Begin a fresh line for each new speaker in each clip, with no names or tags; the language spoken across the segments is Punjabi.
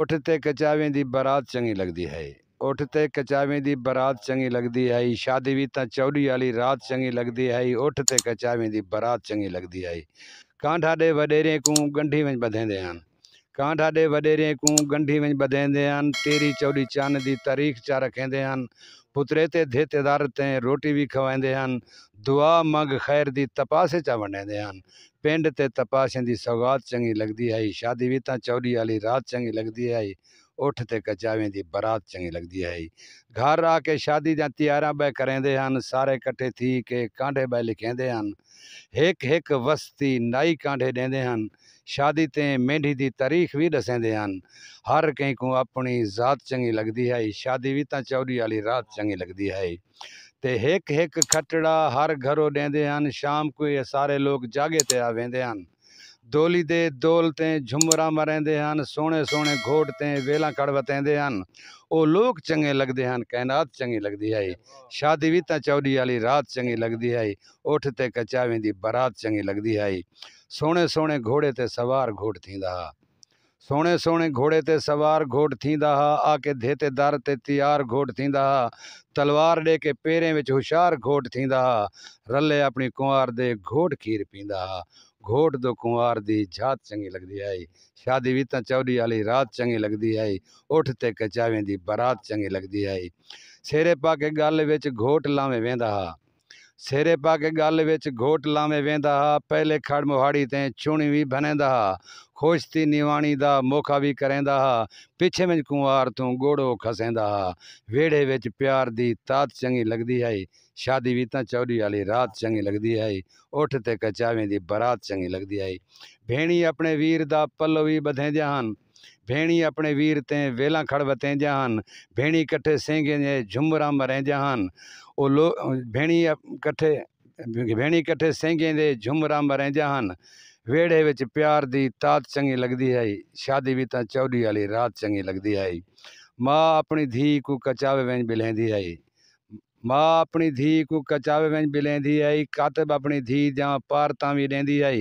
ਉੱਠ ਤੇ ਕਚਾਵੇਂ ਦੀ ਬਰਾਤ ਚੰਗੀ ਲੱਗਦੀ ਹੈ ਉੱਠ ਤੇ ਕਚਾਵੇਂ ਦੀ ਬਰਾਤ ਚੰਗੀ ਲੱਗਦੀ ਹੈ ਸ਼ਾਦੀ ਵੀ ਤਾਂ ਚੌੜੀ ਵਾਲੀ ਰਾਤ ਚੰਗੀ ਲੱਗਦੀ ਹੈ ਉੱਠ ਤੇ ਕਚਾਵੇਂ ਦੀ ਬਰਾਤ ਚੰਗੀ ਲੱਗਦੀ ਹੈ ਕਾਂਠਾ ਦੇ ਵਡੇਰੇ ਕੋ ਗੰਢੀ ਵਿੱਚ ਬਧੇਂਦੇ ਹਨ ਕਾਂਠਾ ਦੇ ਵਡੇਰੇ ਕੂ ਗੰਢੀ ਵਿੱਚ ਬਦੈਂਦੇ ਹਨ ਤੇਰੀ ਚੌੜੀ ਚੰਨ ਦੀ ਤਾਰੀਖ ਚਾ ਰੱਖੇਂਦੇ ਹਨ ਪੁੱਤਰੇ ਤੇ ਧੇਤੇਦਾਰ ਤੇ ਰੋਟੀ ਵੀ ਖਵਾਉਂਦੇ ਹਨ ਦੁਆ ਮੰਗ ਖੈਰ ਦੀ ਤਪਾਸੇ ਚਾ ਬਣਦੇ ਹਨ ਪਿੰਡ ਤੇ ਤਪਾਸ਼ਾਂ ਦੀ ਸੌਗਾਤ ਚੰਗੀ ਲੱਗਦੀ ਹੈ ਸ਼ਾਦੀ ਵੀ ਤਾਂ ਚੌੜੀ ਵਾਲੀ ਰਾਤ ਚੰਗੀ ਲੱਗਦੀ ਹੈ ਉੱਠ ਤੇ ਕਚਾਵੇਂ ਦੀ ਬਰਾਤ ਚੰਗੀ ਲੱਗਦੀ ਹੈ ਘਰ ਆ ਕੇ ਸ਼ਾਦੀ ਦਾ ਤਿਆਰਾਂ ਬੈ ਕਰਦੇ ਹਨ ਸਾਰੇ ਇਕੱਠੇ ਥੀ ਕੇ ਕਾਂਢੇ ਬੈ ਲਿਖਦੇ ਹਨ ਇੱਕ ਇੱਕ ਵਸਤੀ ਨਾਈ ਕਾਂਢੇ ਦੇਂਦੇ ਹਨ ਸ਼ਾਦੀ ਤੇ ਮਹਿੰਦੀ ਦੀ ਤਾਰੀਖ ਵੀ ਦੱਸਦੇ ਹਨ ਹਰ ਕਈ ਕੋ ਆਪਣੀ ਜ਼ਾਤ ਚੰਗੀ ਲੱਗਦੀ ਹੈ ਸ਼ਾਦੀ ਵੀ ਤਾਂ ਚੌਰੀ ਵਾਲੀ ਰਾਤ ਚੰਗੀ ਲੱਗਦੀ ਹੈ ਤੇ ਇੱਕ ਇੱਕ ਖਟੜਾ ਹਰ ਘਰੋਂ ਦੇਂਦੇ ਹਨ ਸ਼ਾਮ ਕੋਈ ਸਾਰੇ ਲੋਕ ਜਾਗੇ ਤੇ ਆਵੇਂਦੇ ਹਨ ਡੋਲੀ ਦੇ ਦੋਲ ਤੇ ਝੁਮਰਾ ਮਰੈਂਦੇ ਹਨ ਸੋਹਣੇ ਸੋਹਣੇ ਘੋਟ ਤੇ ਵੇਲਾ ਕੜਵਤੈਂਦੇ ਹਨ ਉਹ ਲੋਕ ਚੰਗੇ ਲੱਗਦੇ ਹਨ ਕਾਇਨਾਤ ਚੰਗੀ ਲੱਗਦੀ ਹੈ ਸ਼ਾਦੀ ਵੀ ਤਾਂ ਚੌੜੀ ਵਾਲੀ ਰਾਤ ਚੰਗੀ ਲੱਗਦੀ ਹੈ ਉਠ ਤੇ ਕਚਾਵੇਂ ਦੀ ਬਰਾਤ ਚੰਗੀ ਲੱਗਦੀ ਹੈ ਸੋਹਣੇ ਸੋਹਣੇ ਘੋੜੇ ਤੇ ਸਵਾਰ ਘੋਟ ਥੀਂਦਾ ਸੋਹਣੇ ਸੋਹਣੇ ਘੋੜੇ ਤੇ ਸਵਾਰ ਘੋਟ ਥੀਂਦਾ हुआ आके धे ते दार ते तियार घोट थींदा हुआ तलवार ॾे के पेरें विच होशियार घोट थींदा हुआ रले ਆਪਣੀ ਕੁਆਰ ਦੇ ਘੋਟ ਖੀਰ ਪੀਂਦਾ ਹਾ ਘੋਟ ਦੋ ਕੁਆਰ ਦੀ ਝਾਤ ਚੰਗੀ ਲੱਗਦੀ ਆਈ ਸ਼ਾਦੀ ਵੀ ਤਾਂ ਚੌੜੀ ਵਾਲੀ ਰਾਤ ਚੰਗੀ ਲੱਗਦੀ ਆਈ ਉਠ ਤੇ ਕਚਾਵੇਂ ਦੀ ਬਰਾਤ ਚੰਗੀ ਲੱਗਦੀ ਆਈ ਸੇਰੇ ਪਾ ਕੇ ਗੱਲ ਵਿੱਚ ਘੋਟ ਲਾਵੇਂ ਵੇਂਦਾ ਹਾ ਸੇਰੇ ਪਾ ਕੇ ਗੱਲ ਵਿੱਚ ਘੋਟ ਲਾਵੇਂ ਵੇਂਦਾ ਪਹਿਲੇ ਖੜ मोहाड़ी ਤੇ ਚੁਣੀ ਵੀ भनेंदा ਖੋਸ਼ਤੀ ਨਿਵਾਣੀ ਦਾ ਮੋਖਾ ਵੀ ਕਰੇਂਦਾ ਪਿੱਛੇ ਵਿੱਚ ਕੁਵਾਰ ਤੋਂ ਗੋੜੋ ਖਸੇਂਦਾ ਵੇੜੇ ਵਿੱਚ ਪਿਆਰ ਦੀ ਤਾਤ ਚੰਗੀ ਲੱਗਦੀ ਹੈ ਸ਼ਾਦੀ ਵੀ ਤਾਂ ਚੌੜੀ ਵਾਲੀ ਰਾਤ ਚੰਗੀ ਲੱਗਦੀ ਹੈ ਉੱਠ ਤੇ ਕਚਾਵੇਂ ਦੀ ਬਰਾਤ ਚੰਗੀ ਲੱਗਦੀ ਹੈ ਭੇਣੀ ਆਪਣੇ ਵੀਰ ਦਾ ਪੱਲੋ ਵੀ ਬਧੇਂਦੇ ਹਨ ਭੇਣੀ ਆਪਣੇ ਵੀਰ ਤੇ ਵੇਲਾ ਖੜਵਤੇ ਜਾਨ ਭੇਣੀ ਇਕੱਠੇ કઠે સેંગે ਮਰੇ ઝુમરામ ਉਹ ਲੋ ਭੇਣੀ ਇਕੱਠੇ ਭੇਣੀ ਇਕੱਠੇ ਸਹਿੰਗੇ ਦੇ ਜੁਮਰਾ ਮਰੇ ਜਹਾਨ ਵੇੜੇ ਵਿੱਚ ਪਿਆਰ ਦੀ ਤਾਤ ਚੰਗੀ ਲੱਗਦੀ ਹੈ ਸ਼ਾਦੀ ਵੀ ਤਾਂ ਚੌੜੀ ਵਾਲੀ ਰਾਤ ਚੰਗੀ ਲੱਗਦੀ ਹੈ ਮਾਂ ਆਪਣੀ ਧੀ ਕੋ ਕਚਾਵੇ ਵਿੱਚ ਬਿਲੈਂਦੀ ਹੈ ਮਾਂ ਆਪਣੀ ਧੀ ਕੋ ਕਚਾਵੇ ਵਿੱਚ ਬਿਲੈਂਦੀ ਹੈ ਕਾਤਬ ਆਪਣੀ ਧੀ ਜਾਂ ਪਾਰ ਤਾਂ ਵੀ ਰਹਿੰਦੀ ਹੈ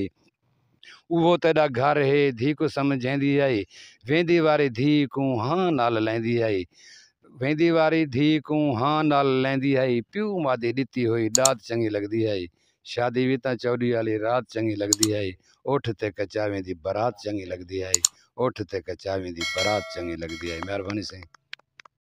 ਉਹ ਤੇਰਾ ਘਰ ਹੈ ਧੀ ਕੋ ਸਮਝੈਂਦੀ ਆਈ ਵੇਂਦੀ ਵਾਰੀ ਧੀ ਕੋ ਹਾਂ ਨਾਲ ਲੈਂਦੀ ਆਈ ਵੇਂਦੀ ਵਾਰੀ ਧੀ ਕੋ ਹਾਂ ਨਾਲ ਲੈਂਦੀ ਆਈ ਪਿਉ ਮਾਦੇ ਦਿੱਤੀ ਹੋਈ ਦਾਤ ਚੰਗੀ ਲੱਗਦੀ ਹੈ ਸ਼ਾਦੀ ਵੀ ਤਾਂ ਚੌੜੀ ਵਾਲੀ ਰਾਤ ਚੰਗੀ ਲੱਗਦੀ ਹੈ ਉੱਠ ਤੇ ਕਚਾਵੇਂ ਦੀ ਬਰਾਤ ਚੰਗੀ ਲੱਗਦੀ ਆਈ ਉੱਠ ਤੇ ਕਚਾਵੇਂ ਦੀ ਬਰਾਤ ਚੰਗੀ ਲੱਗਦੀ ਆਈ ਮਿਹਰਬਾਨੀ ਸਿੰਘ